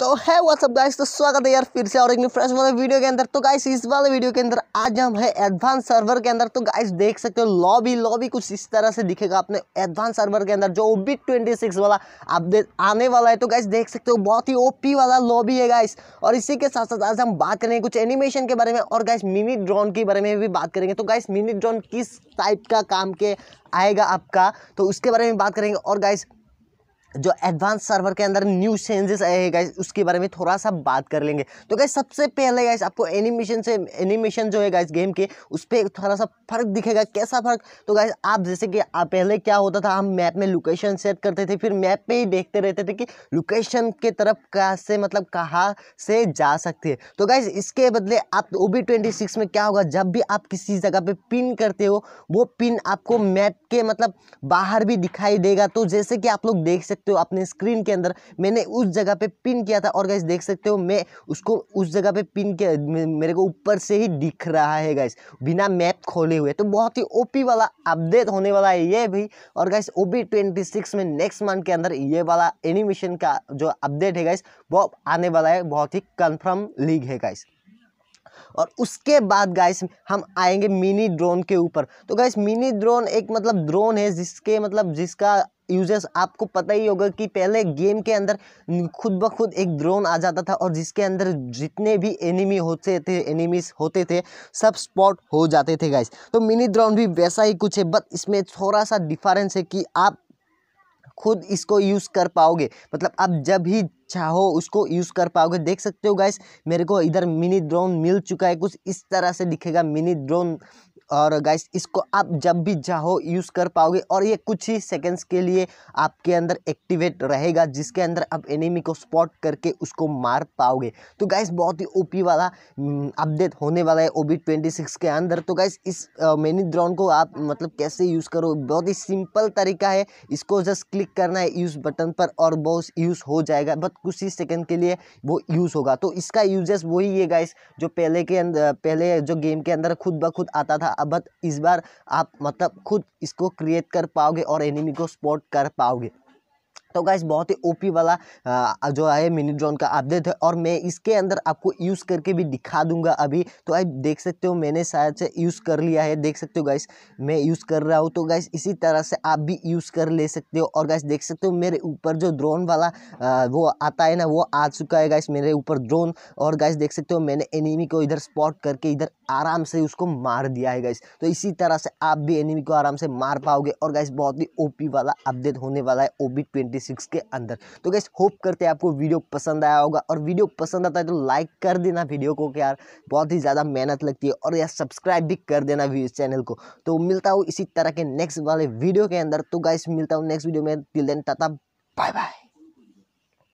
तो है वो सब गाइस तो स्वागत है यार फिर से और एक फ्रेश वाले वीडियो के अंदर तो गाइस इस वाले वीडियो के अंदर आज हम है एडवांस सर्वर के अंदर तो गाइस देख सकते हो लॉबी लॉबी कुछ इस तरह से दिखेगा आपने एडवांस सर्वर के अंदर जो ओबी ट्वेंटी सिक्स वाला अपडेट आने वाला है तो गाइस देख सकते हो बहुत ही ओपी वाला लॉबी है गाइस और इसी के साथ साथ आज हम बात करेंगे कुछ एनिमेशन के बारे में और गाइस मिनी ड्रोन के बारे में भी बात करेंगे तो गाइस मिनी ड्रोन किस टाइप का काम के आएगा आपका तो उसके बारे में बात करेंगे और गाइस जो एडवांस सर्वर के अंदर न्यू चेंजेस आए हैं गाइज उसके बारे में थोड़ा सा बात कर लेंगे तो गाइज सबसे पहले गाइज आपको एनिमेशन से एनिमेशन जो है गाइज गेम के उस पर थोड़ा सा फर्क दिखेगा कैसा फर्क तो गाइज आप जैसे कि आप पहले क्या होता था हम मैप में लोकेशन सेट करते थे फिर मैप पे ही देखते रहते थे कि लोकेशन के तरफ कहाँ से मतलब कहाँ से जा सकते हैं तो गाइज इसके बदले आप ओ बी ट्वेंटी सिक्स में क्या होगा जब भी आप किसी जगह पर पिन करते हो वो पिन आपको मैप के मतलब बाहर भी दिखाई देगा तो जैसे कि आप लोग देख सकते सकते हो अपने स्क्रीन के अंदर मैंने उस जगह पे पिन किया था और गाइस देख सकते हो मैं उसको उस जगह पे पिन किया मेरे को ऊपर से ही दिख रहा है गाइस बिना मैप खोले हुए तो बहुत ही ओपी वाला अपडेट होने वाला है ये भी और गाइस ओ बी में नेक्स्ट मंथ के अंदर ये वाला एनिमेशन का जो अपडेट है गाइस वो आने वाला है बहुत ही कन्फर्म लीग है गाइस और उसके बाद गाइस हम आएंगे मिनी ड्रोन के ऊपर तो गाइस मिनी ड्रोन एक मतलब ड्रोन है जिसके मतलब जिसका यूजर्स आपको पता ही होगा कि पहले गेम के अंदर खुद ब खुद एक ड्रोन आ जाता था और जिसके अंदर जितने भी एनिमी होते थे एनिमीज होते थे सब स्पॉट हो जाते थे गाइस तो मिनी ड्रोन भी वैसा ही कुछ है बट इसमें थोड़ा सा डिफरेंस है कि आप खुद इसको यूज़ कर पाओगे मतलब आप जब ही चाहो उसको यूज़ कर पाओगे देख सकते हो गाइस मेरे को इधर मिनी ड्रोन मिल चुका है कुछ इस तरह से दिखेगा मिनी ड्रोन और गाइस इसको आप जब भी चाहो यूज़ कर पाओगे और ये कुछ ही सेकेंड्स के लिए आपके अंदर एक्टिवेट रहेगा जिसके अंदर आप एनिमी को स्पॉट करके उसको मार पाओगे तो गाइस बहुत ही ओपी वाला अपडेट हम्म, होने वाला है ओबी ट्वेंटी सिक्स के अंदर तो गाइस इस मेनी ड्रोन को आप मतलब कैसे यूज़ करो बहुत ही सिंपल तरीका है इसको जस्ट क्लिक करना है यूज़ बटन पर और बहुत यूज़ हो जाएगा बट कुछ ही सेकेंड के लिए वो यूज़ होगा तो इसका यूजेस वही है गाइस जो पहले के अंदर पहले जो गेम के अंदर खुद ब खुद आता था अब इस बार आप मतलब खुद इसको क्रिएट कर पाओगे और एनिमी को स्पॉट कर पाओगे तो गाइस बहुत ही ओपी वाला आ, जो है मिनी ड्रोन का अपडेट है और मैं इसके अंदर आपको यूज़ करके भी दिखा दूंगा अभी तो गाइस देख सकते हो मैंने शायद से यूज़ कर लिया है देख सकते हो गाइस मैं यूज़ कर रहा हूँ तो गाइस इसी तरह से आप भी यूज़ कर ले सकते हो और गाइस देख सकते हो मेरे ऊपर जो ड्रोन वाला आ, वो आता है ना वो आ चुका है गाइस मेरे ऊपर ड्रोन और गाइस देख सकते हो मैंने एनिमी को इधर स्पॉट करके इधर आराम से उसको मार दिया है गाइस तो इसी तरह से आप भी एनिमी को आराम से मार पाओगे और गाइस बहुत ही ओपी वाला अपडेट होने वाला है ओबी ट्वेंटी सिक्स के अंदर तो गैस होप करते हैं आपको वीडियो पसंद आया होगा और वीडियो पसंद आता है तो लाइक कर देना वीडियो को यार बहुत ही ज़्यादा मेहनत लगती है और यार सब्सक्राइब भी कर देना चैनल को तो मिलता हूँ इसी तरह के नेक्स्ट वाले वीडियो के अंदर तो गाइस मिलता हूँ नेक्स्ट वीडियो में till then tata bye bye